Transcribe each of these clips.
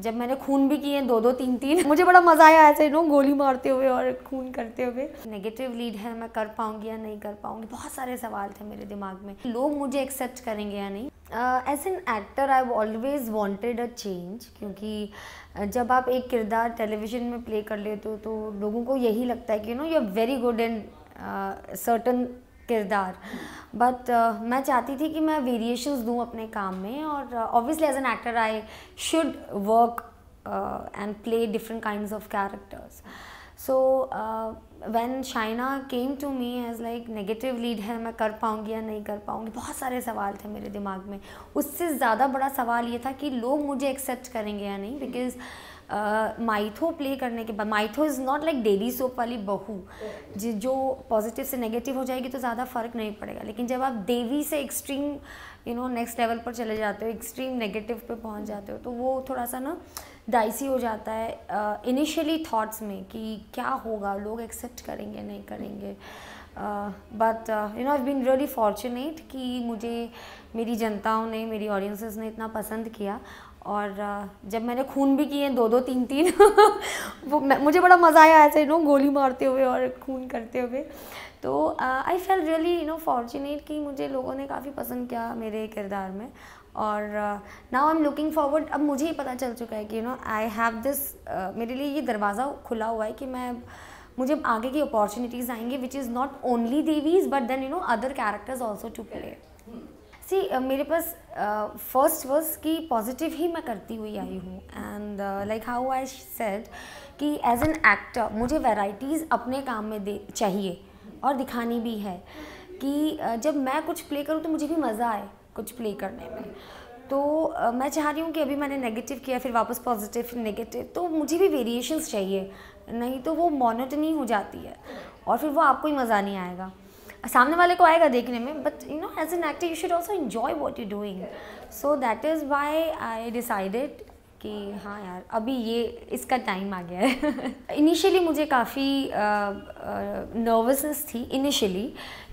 जब मैंने खून भी किए दो दो तीन तीन मुझे बड़ा मज़ा आया ऐसे नो गोली मारते हुए और खून करते हुए नेगेटिव लीड है मैं कर पाऊंगी या नहीं कर पाऊंगी बहुत सारे सवाल थे मेरे दिमाग में लोग मुझे एक्सेप्ट करेंगे या नहीं as an actor I always wanted a change क्योंकि जब आप एक किरदार टेलीविजन में प्ले कर लेते हो तो लोगों को यही लगता है कि you know you are very good and certain किरदार बट uh, मैं चाहती थी कि मैं वेरिएशंस दूँ अपने काम में और obviously as an actor I should work and play different kind of characters so when Shaina came to me as like negative lead है मैं कर पाऊँगी या नहीं कर पाऊँगी बहुत सारे सवाल थे मेरे दिमाग में उससे ज़्यादा बड़ा सवाल ये था कि लोग मुझे एक्सेप्ट करेंगे या नहीं बिकॉज़ माइथो प्ले करने के बाद mytho is not like daily soap वाली बहू जो पॉजिटिव से नेगेटिव हो जाएगी तो ज़्यादा फ़र्क नहीं पड़ेगा लेकिन जब आप देवी से extreme you know next level पर चले जाते हो एक्सट्रीम नेगेटिव पे पहुंच जाते हो तो वो थोड़ा सा ना डाइसी हो जाता है इनिशियली uh, थॉट्स में कि क्या होगा लोग एक्सेप्ट करेंगे नहीं करेंगे uh, but you know I been really fortunate कि मुझे मेरी जनताओं ने मेरी ऑडियंसेस ने इतना पसंद किया और uh, जब मैंने खून भी किए दो दो तीन तीन वो मुझे बड़ा मज़ा आया ऐसे यू नो गोली मारते हुए और खून करते हुए तो I feel really you know fortunate कि मुझे लोगों ने काफ़ी पसंद किया मेरे किरदार में और now I am looking forward अब मुझे ही पता चल चुका है कि you know I have this मेरे लिए ये दरवाज़ा खुला हुआ है कि मैं मुझे आगे की अपॉर्चुनिटीज़ आएंगी विच इज़ नॉट ओनली देवीज but then you know other characters also to play see मेरे पास फर्स्ट uh, वर्स की पॉजिटिव ही मैं करती हुई आई हूँ and like how I said कि एज एन एक्टर मुझे वेराइटीज़ अपने काम में दे चाहिए और दिखानी भी है कि uh, जब मैं कुछ प्ले करूँ तो मुझे भी मज़ा आए कुछ प्ले करने में तो uh, मैं चाह रही हूँ कि अभी मैंने नेगेटिव किया फिर वापस पॉजिटिव फिर नेगेटिव तो मुझे भी वेरिएशंस चाहिए नहीं तो वो मोनोटनी हो जाती है और फिर वो आपको ही मज़ा नहीं आएगा सामने वाले को आएगा देखने में but you know as an actor you should also enjoy what you doing so that is why I decided कि हाँ यार अभी ये इसका टाइम आ गया है इनिशियली मुझे काफ़ी नर्वसनेस थी इनिशियली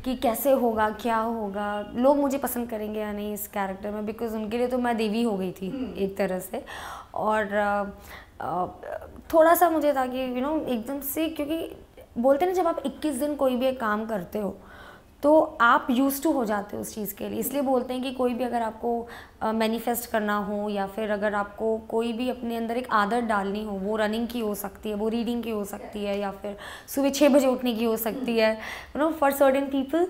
कि कैसे होगा क्या होगा लोग मुझे पसंद करेंगे या नहीं इस कैरेक्टर में बिकॉज उनके लिए तो मैं देवी हो गई थी हम्म। एक तरह से और uh, थोड़ा सा मुझे था कि यू नो एकदम से क्योंकि बोलते ना जब आप 21 दिन कोई भी एक काम करते हो तो आप यूज़ टू हो जाते हो उस चीज़ के लिए इसलिए बोलते हैं कि कोई भी अगर आपको मैनिफेस्ट uh, करना हो या फिर अगर आपको कोई भी अपने अंदर एक आदत डालनी हो वो रनिंग की हो सकती है वो रीडिंग की हो सकती है या फिर सुबह छः बजे उठने की हो सकती है you know for certain people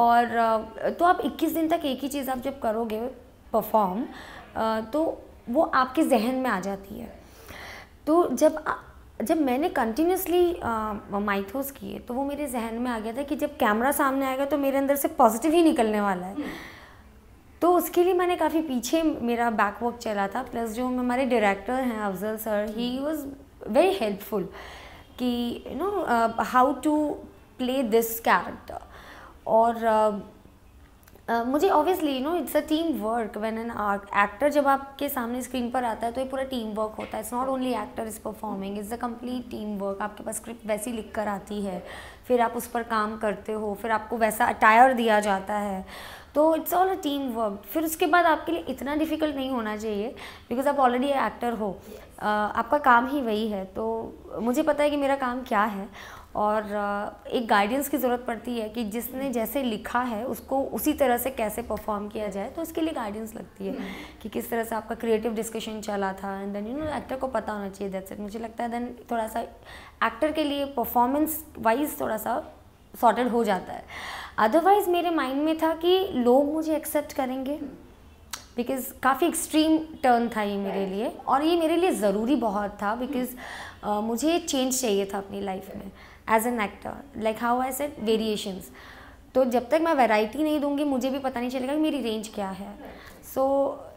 और uh, तो आप 21 दिन तक एक ही चीज़ आप जब करोगे परफॉर्म uh, तो वो आपके जहन में आ जाती है तो जब जब मैंने कंटिन्यूसली माइथोस किए तो वो मेरे जहन में आ गया था कि जब कैमरा सामने आएगा तो मेरे अंदर से पॉजिटिव ही निकलने वाला है हम्म। तो उसके लिए मैंने काफ़ी पीछे मेरा बैकवर्क चला था प्लस जो हमारे डायरेक्टर हैं Afzal sir he was very helpful कि you know how to play this character और uh, मुझे obviously you know it's a team work when an actor जब आपके सामने स्क्रीन पर आता है तो ये पूरा टीम वर्क होता है it's not only actor is performing is a complete team work आपके पास स्क्रिप्ट वैसी लिख कर आती है फिर आप उस पर काम करते हो फिर आपको वैसा अटायर दिया जाता है तो it's all a team work फिर उसके बाद आपके लिए इतना डिफ़िकल्ट नहीं होना चाहिए बिकॉज आप ऑलरेडी एक्टर हो आपका काम ही वही है तो मुझे पता है कि मेरा काम क्या है और एक गाइडेंस की ज़रूरत पड़ती है कि जिसने जैसे लिखा है उसको उसी तरह से कैसे परफॉर्म किया जाए तो उसके लिए गाइडेंस लगती है हम्म। कि किस तरह से आपका क्रिएटिव डिस्कशन चला था and then you know actor को पता होना चाहिए दैट्स इट मुझे लगता है देन थोड़ा सा एक्टर के लिए परफॉर्मेंस वाइज थोड़ा सा सॉर्टेड हो जाता है अदरवाइज़ मेरे माइंड में था कि लोग मुझे एक्सेप्ट करेंगे बिकॉज काफ़ी एक्सट्रीम टर्न था ये मेरे लिए और ये मेरे लिए ज़रूरी बहुत था बिकॉज मुझे चेंज चाहिए था अपनी लाइफ में as an actor like how I set variations तो जब तक मैं वैरायटी नहीं दूंगी मुझे भी पता नहीं चलेगा कि मेरी रेंज क्या है so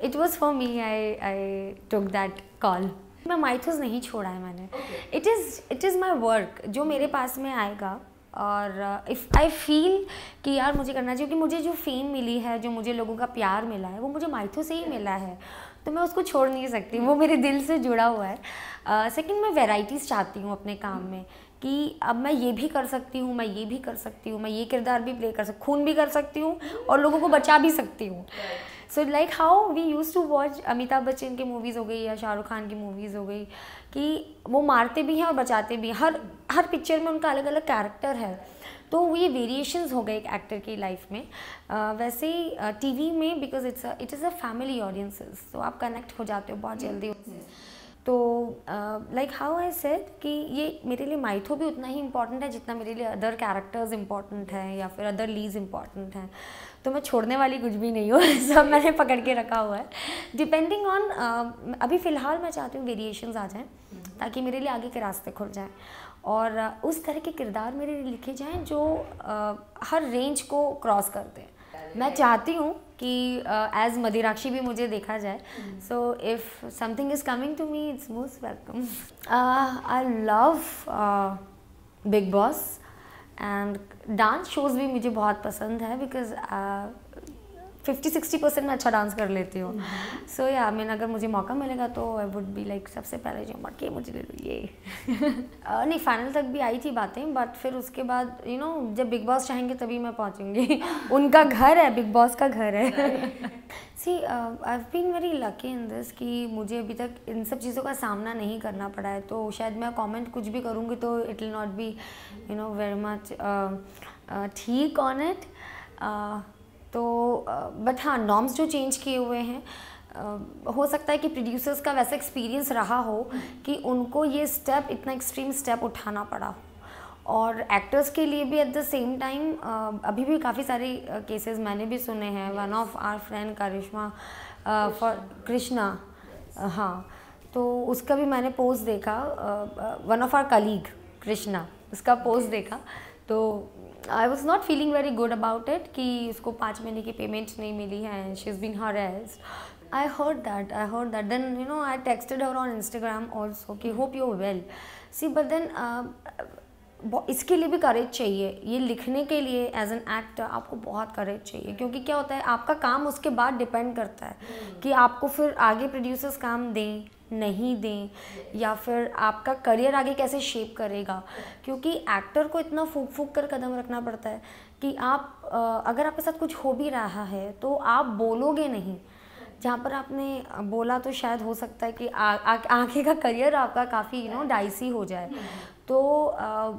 it was for me I I took that call मैं माइथोज नहीं छोड़ा है मैंने it is it is my work जो मेरे पास में आएगा और इफ़ आई फील कि यार मुझे करना चाहिए क्योंकि मुझे जो फेम मिली है जो मुझे लोगों का प्यार मिला है वो मुझे माइथो से ही मिला है तो मैं उसको छोड़ नहीं सकती वो मेरे दिल से जुड़ा हुआ है सेकंड uh, मैं वेराइटीज़ चाहती हूँ अपने काम में कि अब मैं ये भी कर सकती हूँ मैं ये भी कर सकती हूँ मैं ये किरदार भी प्ले कर सकती खून भी कर सकती हूँ और लोगों को बचा भी सकती हूँ so like how we use to watch Amitabh Bachchan की मूवीज़ हो गई या शाहरुख खान की मूवीज़ हो गई कि वो मारते भी हैं और बचाते भी हैं हर हर पिक्चर में उनका अलग अलग कैरेक्टर है तो ये वेरिएशंस हो गए एक एक्टर की लाइफ में uh, वैसे टीवी में because it's it is a family audiences तो आप कनेक्ट हो जाते हो बहुत जल्दी तो लाइक हाउ आई सेड कि ये मेरे लिए माइथो भी उतना ही इम्पॉर्टेंट है जितना मेरे लिए अदर कैरेक्टर्स इम्पॉर्टेंट हैं या फिर अदर लीज इम्पॉर्टेंट हैं तो मैं छोड़ने वाली कुछ भी नहीं हूँ सब मैंने पकड़ के रखा हुआ है डिपेंडिंग ऑन uh, अभी फ़िलहाल मैं चाहती हूँ वेरिएशन आ जाएँ mm-hmm. ताकि मेरे लिए आगे के रास्ते खुल जाएँ और uh, उस तरह के किरदार मेरे लिए लिखे जाएँ जो uh, हर रेंज को क्रॉस करते हैं मैं चाहती हूँ कि एज मदिराक्षी भी मुझे देखा जाए so if something is coming to me it's most welcome I love Bigg Boss and dance shows भी मुझे बहुत पसंद है बिकॉज फिफ्टी सिक्सटी परसेंट मैं अच्छा डांस कर लेती हूँ सो या मीन अगर मुझे मौका मिलेगा तो आई वुड बी लाइक सबसे पहले जो मटके मुझे ले लो ये uh, नहीं फाइनल तक भी आई थी बातें बट फिर उसके बाद यू you नो know, जब बिग बॉस चाहेंगे तभी मैं पहुँचूँगी उनका घर है बिग बॉस का घर है see I been very lucky in this कि मुझे अभी तक इन सब चीज़ों का सामना नहीं करना पड़ा है तो शायद मैं कॉमेंट कुछ भी करूँगी तो it will not be you know very much ठीक ऑन इट तो बट हाँ नॉर्म्स जो चेंज किए हुए हैं Uh, हो सकता है कि प्रोड्यूसर्स का वैसा एक्सपीरियंस रहा हो कि उनको ये स्टेप इतना एक्सट्रीम स्टेप उठाना पड़ा हो और एक्टर्स के लिए भी एट द सेम टाइम अभी भी काफ़ी सारे केसेस uh, मैंने भी सुने हैं one of our friend Karishma for Krishna हाँ तो उसका भी मैंने पोस्ट देखा one of our colleague Krishna उसका पोस्ट देखा तो I was not feeling very good about it कि उसको पाँच महीने की पेमेंट नहीं मिली है and she is been as I heard that I heard that then you know I texted her on Instagram also कि hope you well see but then इसके लिए भी करेज चाहिए ये लिखने के लिए एज एन एक्टर आपको बहुत करेज चाहिए क्योंकि क्या होता है आपका काम उसके बाद डिपेंड करता है कि आपको फिर आगे प्रोड्यूसर्स काम दें नहीं दें या फिर आपका करियर आगे कैसे शेप करेगा क्योंकि एक्टर को इतना फूक फूक कर कदम रखना पड़ता है कि आप अगर आपके साथ कुछ हो भी रहा है तो आप बोलोगे नहीं जहाँ पर आपने बोला तो शायद हो सकता है कि आगे का करियर आपका काफ़ी यू नो डाइसी हो जाए तो आ,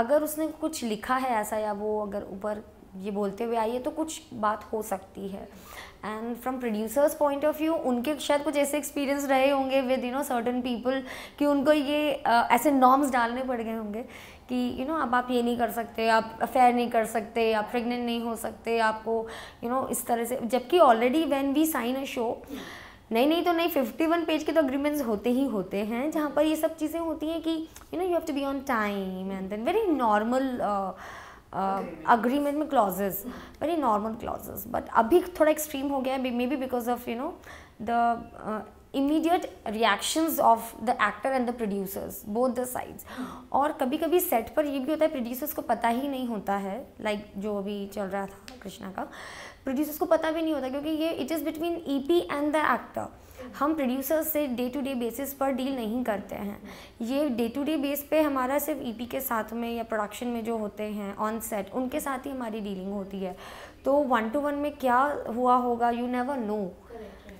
अगर उसने कुछ लिखा है ऐसा या वो अगर ऊपर ये बोलते हुए आई है तो कुछ बात हो सकती है and from producers point of view उनके शायद कुछ ऐसे एक्सपीरियंस रहे होंगे with you know certain people कि उनको ये uh, ऐसे नॉर्म्स डालने पड़ गए होंगे कि यू you नो know, अब आप ये नहीं कर सकते आप अफेयर नहीं कर सकते आप प्रेग्नेंट नहीं हो सकते आपको यू you नो know, इस तरह से जबकि already when we sign a show नहीं नहीं तो नहीं फिफ्टी वन पेज के तो अग्रीमेंट्स होते ही होते हैं जहाँ पर ये सब चीज़ें होती हैं कि you know you have to be on time and then very normal agreement में clauses very normal clauses but अभी थोड़ा एक्सट्रीम हो गया है maybe because of you know the immediate reactions of the actor and the producers both the sides और कभी कभी set पर ये भी होता है प्रोड्यूसर्स को पता ही नहीं होता है लाइक like जो अभी चल रहा था कृष्णा का प्रोड्यूसर्स को पता भी नहीं होता क्योंकि ये it is between E P and the actor हम प्रोड्यूसर्स से डे टू डे बेसिस पर डील नहीं करते हैं ये डे टू डे बेस पे हमारा सिर्फ ई e पी के साथ में या प्रोडक्शन में जो होते हैं ऑन सेट उनके साथ ही हमारी डीलिंग होती है तो वन टू वन में क्या हुआ होगा you never know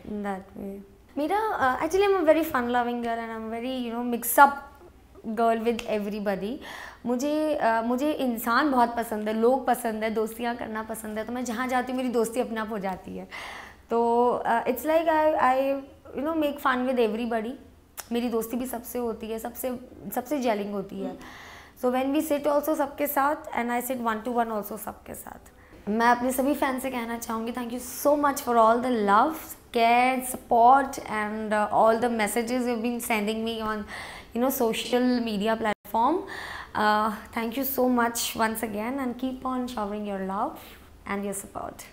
that way मेरा actually am very fun loving girl and I am very you know mix up girl with everybody मुझे uh, मुझे इंसान बहुत पसंद है लोग पसंद है दोस्तियाँ करना पसंद है तो मैं जहाँ जाती हूँ मेरी दोस्ती अपने आप हो जाती है तो it's like I I you know make fun with everybody मेरी दोस्ती भी सबसे होती है सबसे सबसे जेलिंग होती है so when we sit also सबके साथ and I sit one to one also सबके साथ मैं अपने सभी फैन से कहना चाहूँगी thank you so much for all the loves care, support and uh, all the messages you've been sending me on you know social media platform. Uh, thank you so much once again and keep on showering your love and your support.